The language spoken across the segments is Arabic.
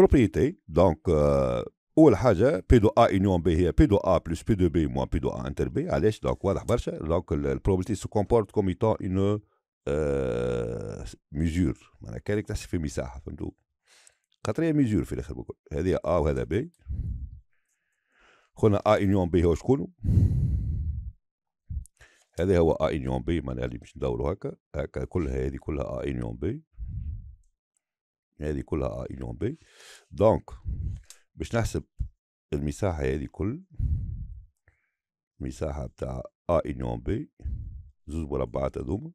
بروبريتي دونك euh, اول حاجه بي دو ا يونيون بي هي بي دو ا بلس بي دو بي موان بي دو ا انتر بي علاش دونك واضح برشا دونك البروبريتي سو كومبورت كوم ايتون اون ميزور معناها كانك تحسب في مساحه فهمتو خاطر هي ميزور في الاخر بكل هذه ا وهذا بي خونا ا يونيون بي هو شكون هذا هو ا يونيون بي معناها اللي باش ندوروا هكا هكا كلها هذه كلها ا يونيون بي هذه كلها ا آه، ايلون بي دونك باش نحسب المساحة هذه كل مساحة بتاع ا آه، ايلون بي زوز مربعات هذوما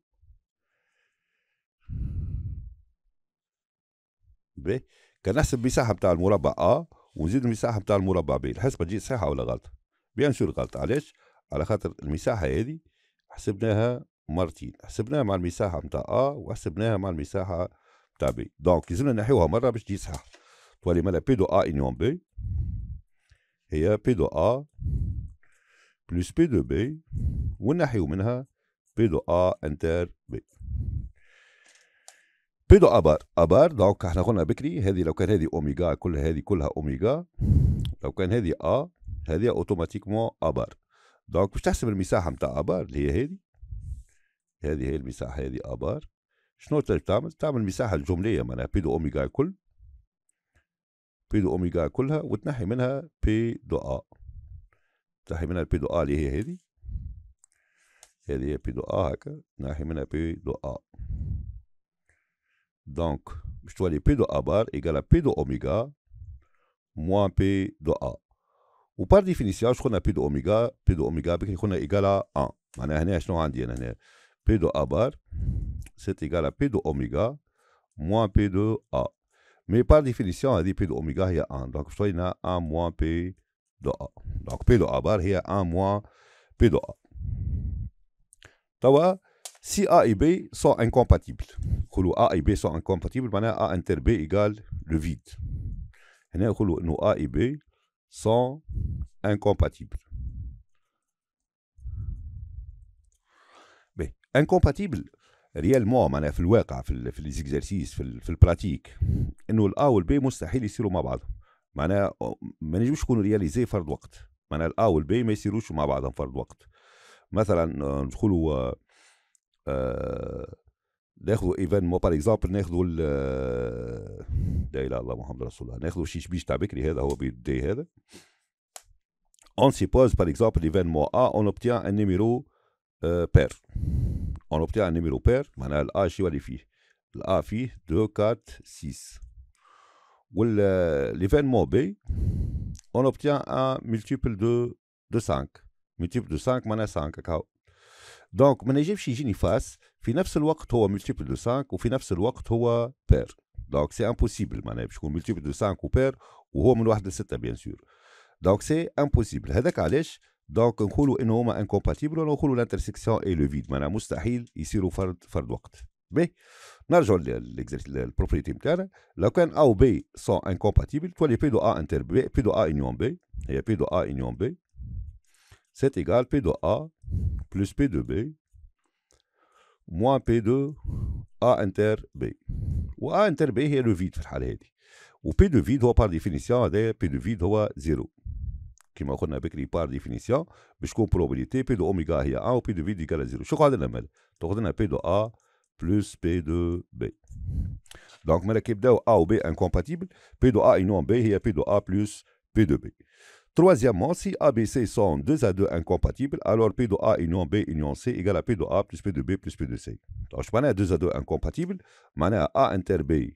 بي كنحسب المساحة بتاع المربع ا آه، ونزيد المساحة بتاع المربع بي الحسبة تجي صحيحة ولا غلط بيان سور غلط علاش على خاطر المساحة هذه حسبناها مرتين حسبناها مع المساحة متاع ا وحسبناها مع المساحة تابي دونك لازمنا نحيوها مره باش تجي صحيحه تولي مالا بي دو ا انيون بي هي بي دو ا بلس بي دو بي ونحيو منها بي دو ا انتر بي بي دو ابار ابار دونك احنا قلنا بكري هذه لو كان هذه اوميغا كل هذه كلها اوميغا لو كان هذه ا هذه اوتوماتيكمون ابار دونك باش تحسب المساحه نتاع ابار اللي هي هذه هذه هي المساحه هذه ابار شنو تعمل؟ تعمل مساحه الجمليه معناها بي دو اوميجا الكل بي دو اوميجا كلها وتنحي منها بي دو ا تنحي منها البي دو ا اللي هي هذه هذه هي بي دو ا هكا تنحي منها بي دو ا دونك باش تولي بي دو ا بار ايكالا بي دو اوميجا موان بي دو ا بار ديفينيسيون شكون بي دو اوميجا بي دو اوميجا بكري يكون ايكالا أن معناها هنا شنو عندي انا هنا بي دو ا بار c'est égal à P de oméga moins P de A. Mais par définition, on dit P de oméga, il y a 1. Donc, soit il y a 1 moins P de A. Donc, P de A bar, il y a 1 moins P de A. Tu si A et B sont incompatibles, A et B sont incompatibles, maintenant A inter B égale le vide. Nos A et B sont incompatibles. Mais incompatibles, ريال معناها في الواقع في الـ في ليزيكزارسيس في, في البراتيك انه الا والبي مستحيل يصيروا مع بعض معناها ما نجمش يكونوا رياليزي فرد وقت معناها الا والبي ما يصيروش مع بعضهم فرد وقت مثلا آه، ندخلوا آه، آه، ناخذوا ايفان مو بار ناخذوا لا اله الا الله محمد رسول الله ناخذوا شيش بيش تاع بكري هذا هو بيدي هذا اون سيبوز par اكزامبل l'événement ا اون obtient un numéro euh, on obtient un numéro pair معناها الأ شو اللي فيه الأ فيه 2 4 6 والليفينمون بي on obtient un multiple de, de 5 multiple de 5 معناها 5 هكاو دونك ما نجمش يجيني فاس في نفس الوقت هو ملتيبل دو 5 وفي نفس الوقت هو بير دونك سي امبوسيبل معناها باش يكون ملتيبل دو 5 وبير وهو من واحد لسته بيان سور دونك سي امبوسيبل هذاك علاش دونك نقولوا ان هما انكومباتيبل ولا نقولوا الانترسيكسيون اي لو فيد معناها مستحيل يصيروا فرد فرد وقت بي نرجعوا للبروبريتي نتاعنا لو كان او و B سون انكومباتيبل تولي بي دو ا انتر بي بي دو ا يون بي هي بي دو ا يون بي سيت ايغال بي دو ا بلس بي دو بي موان بي دو ا انتر بي و ا انتر بي هي لو فيد في الحالة هذه. و بي دو فيد هو بار ديفينيسيون هذا بي دو فيد هو زيرو. Qui m'a donné par définition, puisque la probabilité P de Omega est 1 ou P de vide est égal à 0. Je crois que c'est la même Donc, on a P de A plus P de B. Donc, on a A ou B incompatibles. P de A et B, il P de A plus P de B. Troisièmement, si A B, C sont deux à deux incompatibles, alors P de A et non B et C est égal à P de A plus P de B plus P de C. Donc, je prends deux à deux incompatibles. A inter B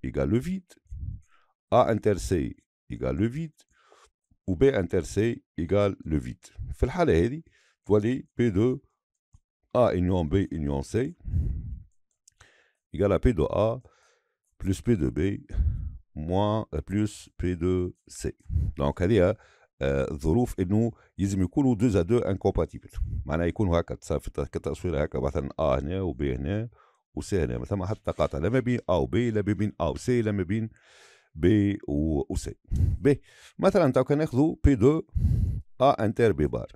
égale le vide. A inter C égale le vide. و وبي انتر سي ايكال لو فيد في الحاله هذه تولي بي دو ا انيون بي انيون سي ا بي دو ا بلس بي دو بي موان بلس بي دو سي دونك هذه ظروف انه يلزم يكونوا دو زا دو انكومباتيبل معناها يكونوا هكا التصوير هكا مثلا ا هنا وبي هنا وسي هنا ما حتى قاطع لا ما بين ا وبي لا ما بين ا وسي لا ما بين بي و سي بي مثلا تو كان ناخذو بي 2 ا انتر بي بار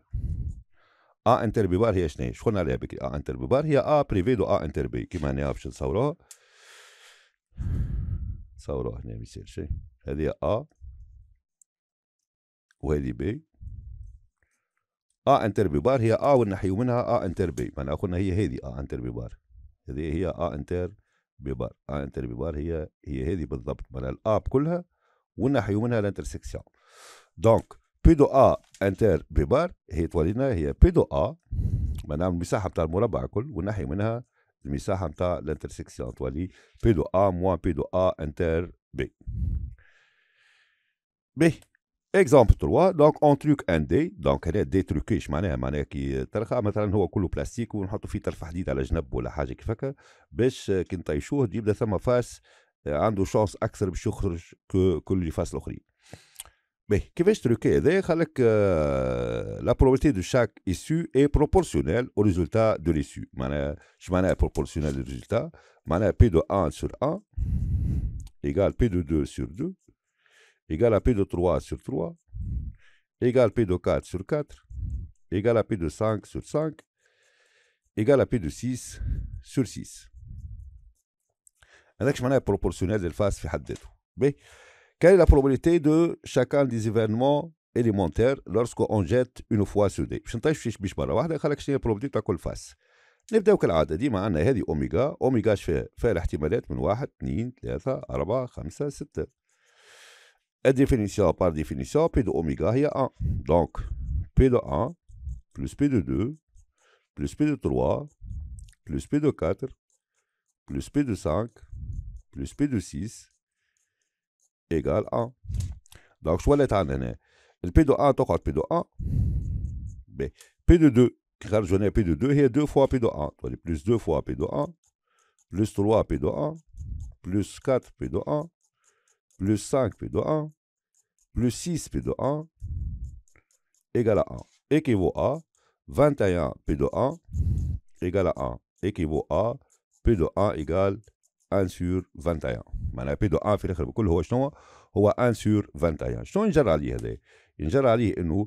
ا انتر بي بار هي شنو شكون عليها بكري ا انتر بي بار هي ا بريفي دو ا انتر بي كيما هنا باش نصوروها نصوروها هنا ما يصير شيء هذه ا وهذه بي ا انتر بي بار هي ا ونحيو منها ا انتر بي معناها قلنا هي هذه ا انتر بي بار هذه هي ا انتر بيبار انتر آه، بيبار هي هي هذه بالضبط معناها الاب كلها ونحيو منها الانترسيكسيون دونك بي دو ا انتر بيبار هي تولينا هي بي دو ا معناها المساحه نتاع المربع الكل ونحي منها المساحه نتاع الانترسيكسيون تولي بي دو ا موان بي دو ا انتر بي بي اكزامبل 3 دونك اون تروك ان دي دونك هنا دي تروكيش معناها معناها كي ترخى مثلا هو كله بلاستيك ونحطوا فيه طرف حديد على جنب ولا حاجه كيف هكا باش كي نطيشوه يبدا ثم فاس عنده شانس اكثر باش يخرج كل اللي فاس الاخرين باهي كيفاش تروكي هذا خلك لا probabilité دو شاك ايسو اي بروبورسيونيل او ريزولتا دو ليسو معناها اش معناها بروبورسيونيل ريزولتا معناها بي دو 1 سور 1 ايكال بي دو 2 سور 2 égale à P de 3 sur 3, égale P de 4 sur 4, égale à P de 5 sur 5, égale à P de 6 sur 6. هذاك معناها proportionnel في حد quelle est la probabilité de chacun des événements élémentaires lorsqu'on jette une fois sur D باش شنو probabilité كل فاس نبداو كالعاده ديما عندنا هذه اوميغا اوميغا الاحتمالات من définition par définition, P de omega il y 1. Donc, P de 1 plus P de 2 plus P de 3 plus P de 4 plus P de 5 plus P de 6 égale 1. Donc, je vais l'être Le P de 1, as P de 1. Mais, P de 2, qui ai P de 2, il y a 2 fois P de 1. Plus 2 fois P de 1, plus 3 P de 1, plus 4 P de 1, plus 5 P de 1, plus 6 P de 1, égale à 1, équivaut à 21 P de 1, égale à 1, équivaut à P de 1 égale 1 sur 21. Maintenant, P de 1, il faut que l'on 1 sur 21. Je en général, il a une général, de 1,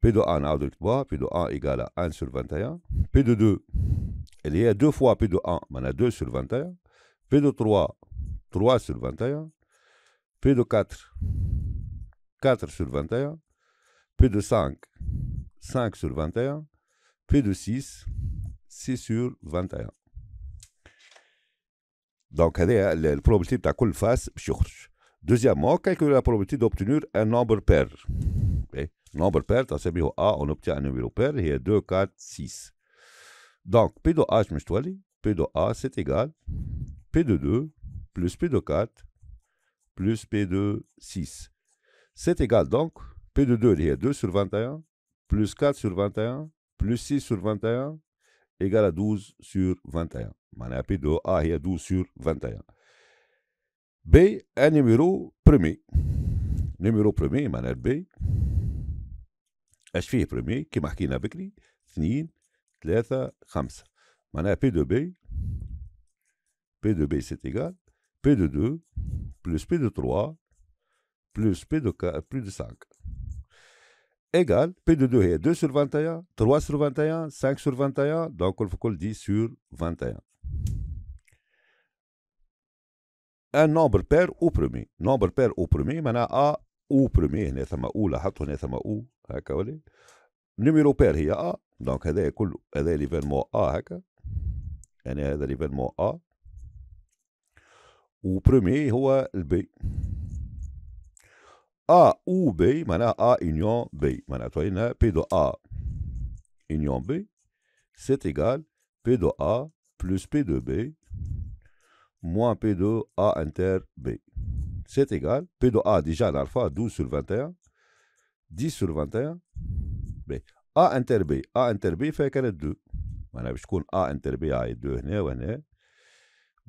P égale à 1 sur 21. P de 2, il y a 2 fois P de 1, maintenant 2 sur 21. P de 3, 3 sur 21. P de 4, 4 sur 21. P de 5, 5 sur 21. P de 6, 6 sur 21. Donc, la la probabilité كل face, face. Deuxièmement, calculer la probabilité d'obtenir un nombre pair. Okay. Nombre pair, bien A, on obtient un numéro pair, il y a 2, 4, 6. Donc, P de H, P de A, c'est égal P de 2 plus P de 4 plus P de 6. C'est égal donc P de 2, 2 sur 21, plus 4 sur 21, plus 6 sur 21, égal à 12 sur 21. Maintenant, P de A a 12 sur 21. B un numéro premier. Numéro premier maintenant B. اش est premier qui marque lui, 2 3 5 Maintenant, P de B P de B c'est égal P de 2 plus P de 3 plus P de, 4, plus de 5 Égal, P de 2 est 2 sur 21, 3 sur 21, 5 sur 21, donc on faut 10 sur 21. Un nombre pair ou premier. Nombre pair ou premier, maintenant A ou premier هنا ثم أو O, هنا pas هكا ولي. نيميرو il هي A donc هذا هذا A هكا يعني هذا A وبرومي هو البي ا او بي معناها ا يونيون بي معناته هنا بي دو ا يونيون بي سيت ايغال بي دو ا بلس بي دو بي موان بي دو ا انتر بي سيت égal, بي دو ا ديجا l'alpha, 12 sur 21, 10 sur 21, بي ا انتر بي ا انتر بي فيها qu'elle est 2. معناها باش تكون ا انتر بي هاي 2 هنا وهنا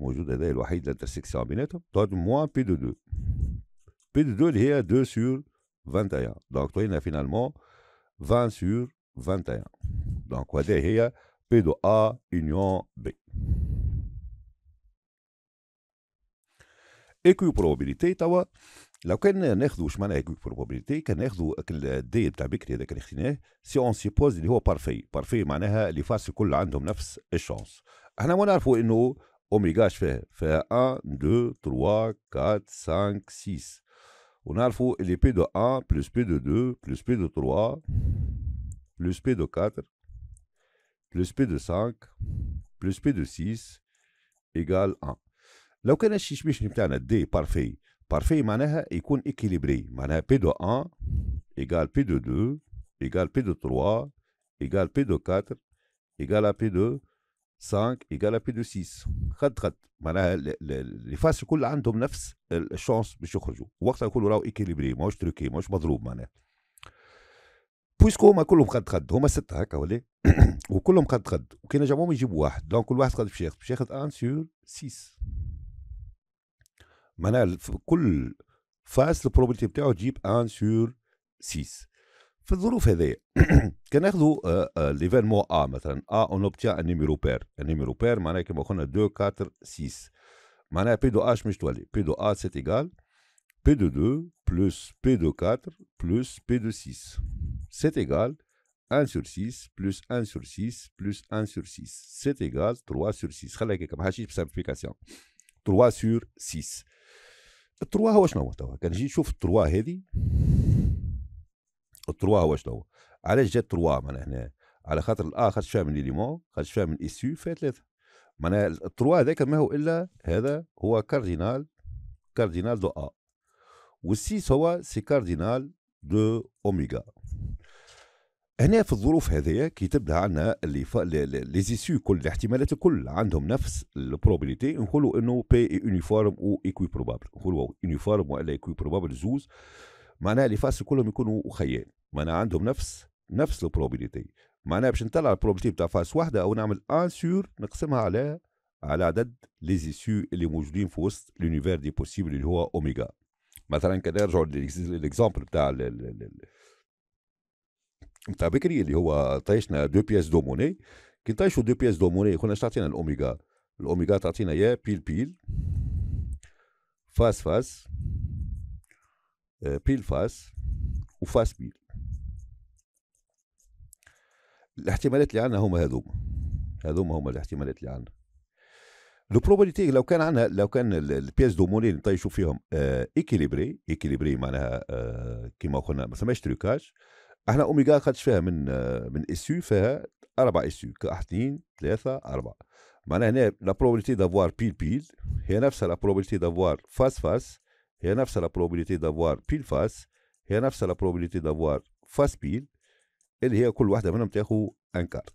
موجود هذا الوحيد للانترسيكسيون بيناتهم تقعد موان بي دو دو بي دو دو اللي هي 2 سور 21 دونك لقينا فينالمون 20 سور 21 دونك هذه هي بي دو ا يونيون بي ايكو بروبابيليتي توا لو كان ناخذوا واش معناها ايكو بروبابيليتي كان ناخذ الدي تاع بكري هذاك اللي اختيناه سي اون سيبوز اللي هو بارفي بارفي معناها اللي فاس الكل عندهم نفس الشانس احنا ما نعرفوا انه oméga, je fais, 1, 2, 3, 4, 5, 6. On a alpha, P de 1, plus P de 2, plus P de 3, plus P de 4, plus P de 5, plus P de 6, égale 1. Là, on a un D, parfait. Parfait, on a équilibré. P de 1, égale P de 2, égale P de 3, égale P de 4, égale à P de 2. 5 ايجال بي دو 6 خد خد معناها لي فاس الكل عندهم نفس الشانس باش يخرجوا وقتها يكونوا راهو ايكيليبري ماهوش تروكي ماهوش مضروب معناها بويسكو هما كلهم خد خد هما سته هكا ولا وكلهم خد خد وكي نجمهم يجيبوا واحد دونك كل واحد خد باش ياخذ باش ياخذ ان سور 6 معناها كل فاس البروبابيلتي بتاعه تجيب ان سور 6 في الظروف هذه كناخذوا ليفينمون ا مثلا ا اون اوبتيان ان نيميرو بير ان نيميرو بير معناها كيما قلنا 2 4 6 معناها بي دو اش مش تولي بي دو ا سيت ايكال بي دو 2 بلس بي دو 4 بلس بي دو 6 سيت ايكال 1 sur 6 plus 1 sur 6 plus 1 sur 6 c'est égal 3 sur 6 خليها هكاك ما حاشيش بسامبليفيكاسيون 3 sur 6 3 هو شنو توا كان نجي نشوف 3 هذه التروا هو شنو علاش جات تروا معناها هنا على خاطر الا خرج فيها من ليليمون خرج فيها من ايسيو فيها ثلاثه معناها التروا هذاك ما هو الا هذا هو كاردينال كاردينال دو ا والسيس هو سي كاردينال دو اوميغا هنا في الظروف هذيا كي تبدا عندنا اللي ف... لي زيسيو كل الاحتمالات الكل عندهم نفس البروبابيليتي نقولوا انه بي اي يونيفورم او ايكوي بروبابل نقولوا يونيفورم والا ايكوي بروبابل زوز معناها لي فاس كلهم يكونوا خيال معناها عندهم نفس نفس البروبابيليتي معناها باش نطلع البروبابيليتي بتاع فاس واحده او نعمل ان سور نقسمها على على عدد لي زيسيو اللي موجودين في وسط لونيفير دي بوسيبل اللي هو اوميغا مثلا كذا نرجعوا للاكزامبل بتاع بتاع بكري اللي هو طيشنا دو بياس دو موني كي طيشوا دو بياس دو موني كنا تعطينا الاوميغا الاوميغا تعطينا يا بيل بيل فاس فاس بيل آه، فاس وفاس بيل الاحتمالات اللي عندنا هما هذوما هذوما هما الاحتمالات اللي عندنا لو بروبابيليتي لو كان عندنا لو كان البياس دو موني نطيشوا فيهم ايكيليبري آه، ايكيليبري معناها آه، كيما قلنا ما ثماش تريكاج احنا اوميغا خدش فيها من اه من اسيو فيها اربع اسيو واحد اثنين ثلاثه اربعه معناها هنا لا بروبابيليتي دافوار بيل بيل هي نفسها لا بروبابيليتي دافوار فاس فاس هي نفسها لا بروبابيليتي دافوار بيل فاس هي نفسها لا بروبابيليتي دافوار فاس بيل اللي هي كل واحدة منهم تاخو أنكار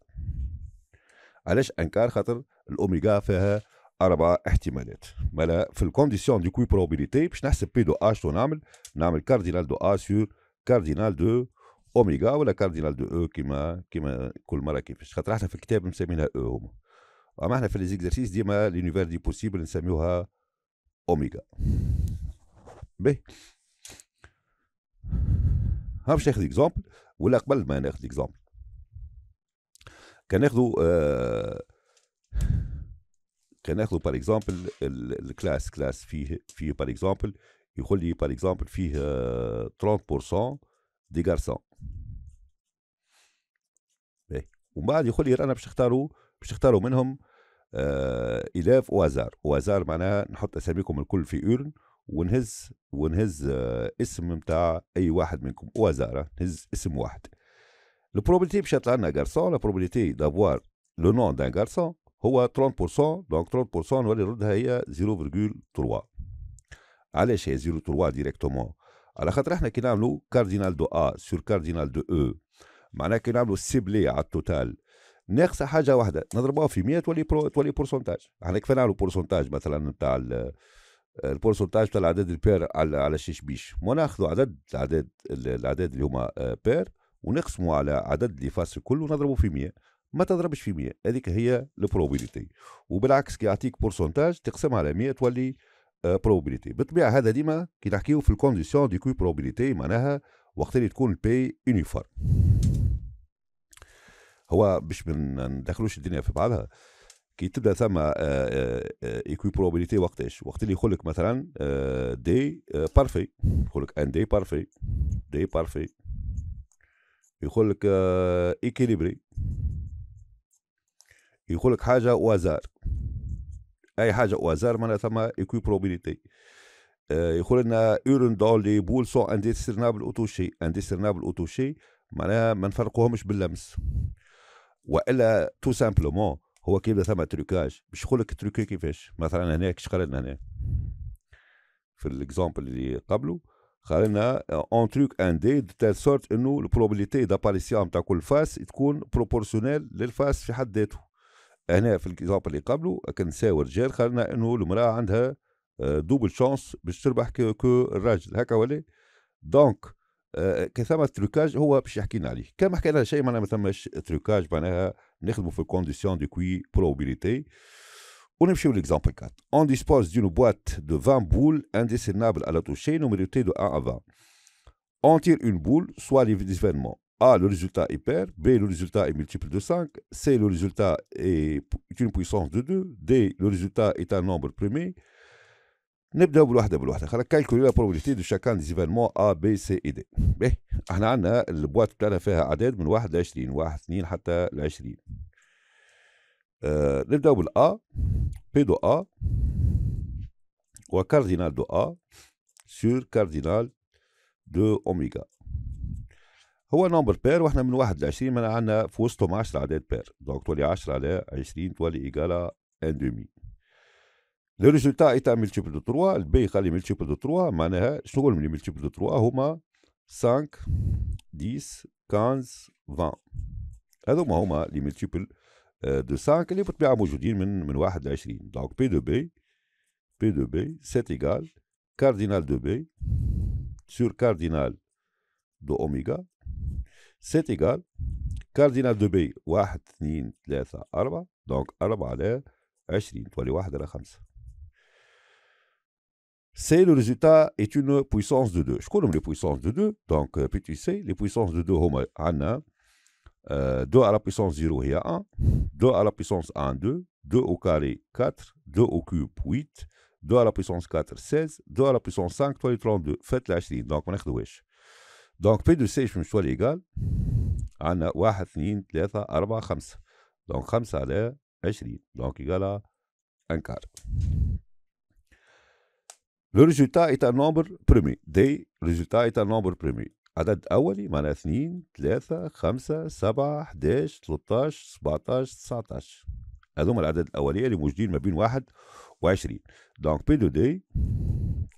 علاش أنكار خاطر الأوميغا فيها أربع احتمالات مالا في الكونديسيون دي كوي بروبابيليتي باش نحسب بي دو أش تو نعمل نعمل كاردينال دو أ سور كاردينال دو اوميغا ولا كاردينال دو او e كيما كيما كل مره كيفاش خاطر احنا في الكتاب مسمينها او e هما اما احنا في ليزيكزرسيس ديما لونيفير دي بوسيبل نسميوها اوميغا باهي ها باش ناخذ اكزومبل ولا قبل ما ناخذ اكزومبل كناخذوا آه كناخذوا بار اكزومبل الكلاس كلاس فيه فيه بار اكزومبل يقول لي بار اكزومبل فيه 30% دي غارسون ومن بعد يقول لي رانا باش نختاروا باش نختاروا منهم آه الاف وازار وازار معناها نحط اساميكم الكل في اورن ونهز ونهز آه، اسم نتاع اي واحد منكم وزاره نهز اسم واحد البروبابيليتي باش يطلع لنا غارسون البروبابيليتي دافوار لو نون دان غارسون هو 30% دونك 30% نولي ردها هي 0.3 علاش هي 0.3 ديريكتومون على خاطر احنا كي نعملوا كاردينال دو ا سور كاردينال دو او معناها كي نعملوا سيبلي على التوتال ناقصه حاجه واحده نضربوها في 100 تولي برو تولي بورسونتاج احنا كيف نعملوا بورسونتاج مثلا نتاع البورسنتاج تاع الاعداد البير على على الشيشبيش وناخذوا عدد الاعداد الاعداد اللي هما آه، بير ونقسموا على عدد لي فاس الكل ونضربوا في 100 ما تضربش في 100 هذيك هي البروبابيليتي وبالعكس كي يعطيك بورسنتاج تقسمها على 100 تولي آه، بروبابيليتي بالطبيعه هذا ديما كي نحكيو في الكونديسيون دي كوي بروبابيليتي معناها وقت اللي تكون البي يونيفورم هو باش ما ندخلوش الدنيا في بعضها كي تبدا ثم ايكوبروبيليتي آه، آه، آه، وقتاش وقت اللي يقول لك مثلا دي بارفي يقول لك ان دي بارفي دي بارفي يقول لك ايكيليبري يقول لك حاجه وازار اي حاجه وازار معناها ثم ايكوبروبيليتي يقول لنا اورون دول لي بول سون انديسرنابل اوتوشي او توشي معناها ما نفرقوهمش باللمس والا تو سامبلومون هو كيبدا ثم تريكاج باش يقول لك تريكي كيفاش مثلا هنا كيش لنا هنا في الاكزامبل اللي قبله قال لنا اون تريك ان دي دو تال سورت انه البروبابيليتي داباريسيون تاع كل فاس تكون بروبورسيونيل للفاس في حد ذاته هنا في الاكزامبل اللي قبله كان ورجال رجال لنا انه المراه عندها دوبل آه، شانس باش تربح كو الراجل هكا ولا آه، دونك كثمة تروكاج هو باش يحكي لنا عليه كما حكينا شيء معناها ما ثماش تروكاج معناها نخدموا في de probabilité on بروبيليتي ونمشيو l'exemple 4 On dispose d'une boîte de 20 بول انديسينابل على توشي نوميريتي de 1 à 20 on tire une boule soit les événements A, le résultat est pair. B, le résultat est multiple de 5. C, le résultat est une puissance de 2. D, le résultat est un nombre premier. نبداو بالوحده بالوحده خلينا كالكولي لا بروبابيليتي دو شاكان ديزيفينمون ا بي سي اي دي باهي احنا عندنا البواط بتاعنا فيها اعداد من واحد لعشرين واحد اثنين حتى لعشرين آه نبدا بالا بي دو ا وكاردينال دو ا سور كاردينال دو اوميغا هو نمبر بير واحنا من واحد لعشرين معناها عندنا في وسطهم عشرة اعداد بير دونك تولي عشرة على عشرين تولي ايكالا ان دومي لو ريزولتا اي تاع ملتيبل دو 3 البي خلي ملتيبل دو 3 معناها شنو من ملتيبل دو 3 هما 5 10 15 20 هذوما هما لي ملتيبل آه، دو 5 اللي بالطبيعه موجودين من من 1 ل 20 دونك بي دو بي بي دو بي سيت ايغال كاردينال دو بي سور كاردينال دو اوميغا سيت ايغال كاردينال دو بي 1 2 3 4 دونك 4 على 20 تولي 1 على 5 C le résultat est une puissance de 2. Je connais les puissances de 2, donc puis tu sais, les puissances de 2, on a 2 à la puissance 0, il a 1, 2 à la puissance 1, 2, 2 au carré, 4, 2 au cube, 8, 2 à la puissance 4, 16, 2 à la puissance 5, 3 32. Faites la Donc, on a Donc, P de C, je me suis égal. On 1, 2, 3, 4, 5. Donc, 5 20. Donc, égal à 1 quart. لو ريزولتا ايت ان نومبر بريمي دي ريزولتا ايت ان نومبر بريمي عدد اولي معناها 2 3 5 7 11 13 17 19 هذوما الاعداد الاوليه اللي موجودين ما بين 1 و20 دونك بي دو دي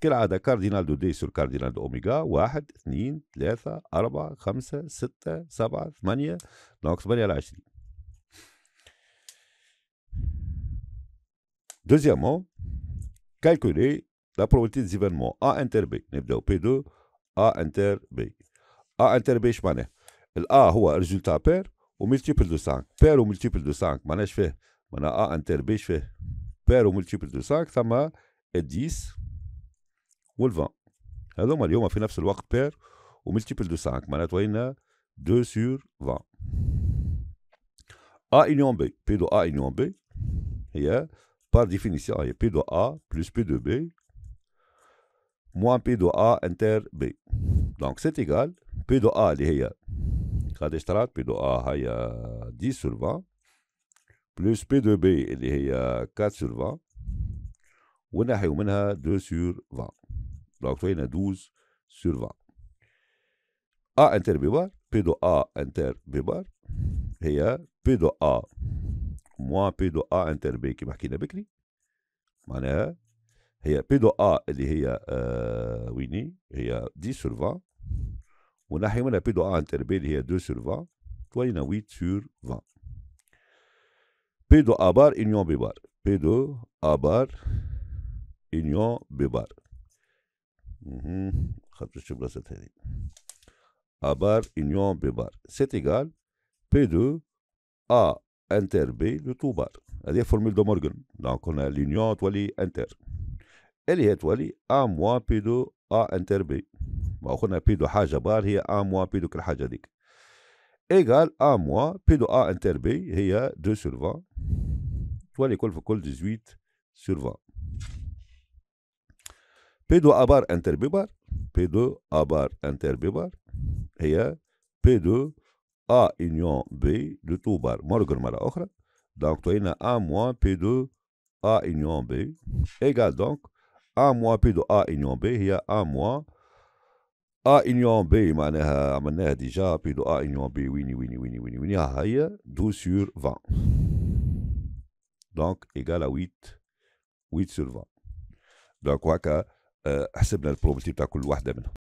كالعاده كاردينال دو دي سور كاردينال دو اوميغا 1 2 3 4 5 6 7 8 دونك 8 على 20 دوزيامون كالكولي la probabilité des événements A inter B. نبداو P2 A inter B. A inter B ايش معناه؟ ال A résultat paire au multiple de 5 au multiple de 5 je ايش فيه؟ معناه A inter B fais Paire au multiple de 5 ça ال 10 ou 20 هذوما اليوم في de paire au multiple de 5 on a 2 sur 20 A union B P2 A union B hein, par définition P2 A plus P2 B موان بي دو ا انتر بي دونك سيت ايغال بي دو ا اللي هي قداش طلعت بي دو ا هي 10 سور 20 بلس بي دو بي اللي هي 4 سور 20 ونحيو منها 2 سور 20 دونك وين 12 سور 20 ا انتر بي بار بي دو ا انتر بي بار هي بي دو ا موان بي دو ا انتر بي كيما حكينا بكري معناها هي بي دو ا اللي هي آه ويني هي دي سور 20 وناحيه منها بي دو ا انتر بي اللي هي 2 سور 20 تولينا 8 سور 20 بي دو ا بار انيون بي بار بي دو ا بار انيون بي بار خاطر شو بلاصه ثاني ا بار انيون بي بار سيت ايغال بي دو ا انتر بي لو تو بار هذه فورمول دو مورغان دونك قلنا لينيون تولي انتر Elle est A moins P2 A inter B. On a P2 a bar, il a moins P2 Krajadik. Égal A moins P2 A inter B, il a 2 sur 20. Tu vois l'école, 18 sur 20. P2 A bar inter B bar, P2 A bar inter B bar, il P2 A union B, de tout bar. Je vais vous Donc, tu A moins P2 A union B, égal donc. A موان بي دو A union B هي A موان A union B معناها عملناها ديجا بي دو A union B ويني ويني ويني ويني ويني ها هي 12 سور 20 دونك ايكال 8 8 سور 20 دونك هكا آه، حسبنا البروبتي تاع كل واحدة منهم